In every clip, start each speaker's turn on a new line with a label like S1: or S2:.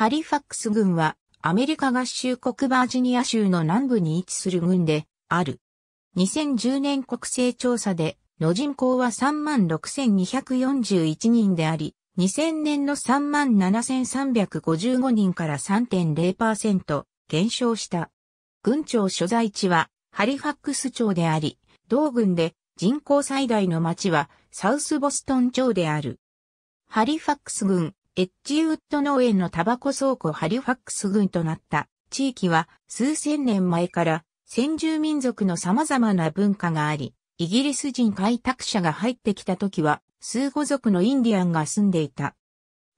S1: ハリファックス郡は、アメリカ合衆国バージニア州の南部に位置する郡で、ある。2010年国勢調査で、の人口は36,241人であり、2000年の37,355人から3.0%減少した。郡庁所在地はハリファックス町であり、同郡で人口最大の町はサウスボストン町である。ハリファックス郡エッジウッド農園のタバコ倉庫ハリファックス郡となった地域は数千年前から先住民族の様々な文化があり、イギリス人開拓者が入ってきた時は数語族のインディアンが住んでいた。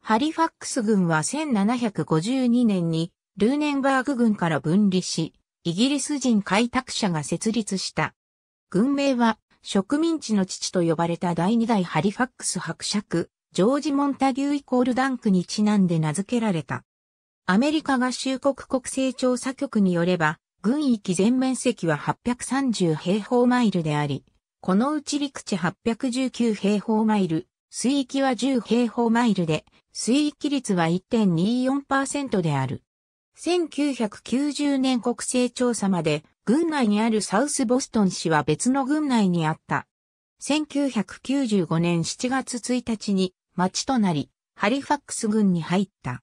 S1: ハリファックス郡は1752年にルーネンバーグ郡から分離し、イギリス人開拓者が設立した。軍名は植民地の父と呼ばれた第二代ハリファックス伯爵、ジョージ・モンタギューイコールダンクにちなんで名付けられた。アメリカ合衆国国勢調査局によれば、軍域全面積は830平方マイルであり、このうち陸地819平方マイル、水域は10平方マイルで、水域率は1.24%である。1990年国勢調査まで、軍内にあるサウスボストン市は別の軍内にあった。1995年7月1日に町となり、ハリファックス郡に入った。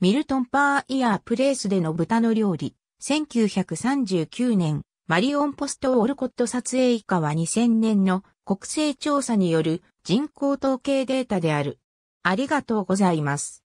S1: ミルトンパーイヤープレイスでの豚の料理、1939年、マリオンポストオルコット撮影以下は2000年の国勢調査による人口統計データである。ありがとうございます。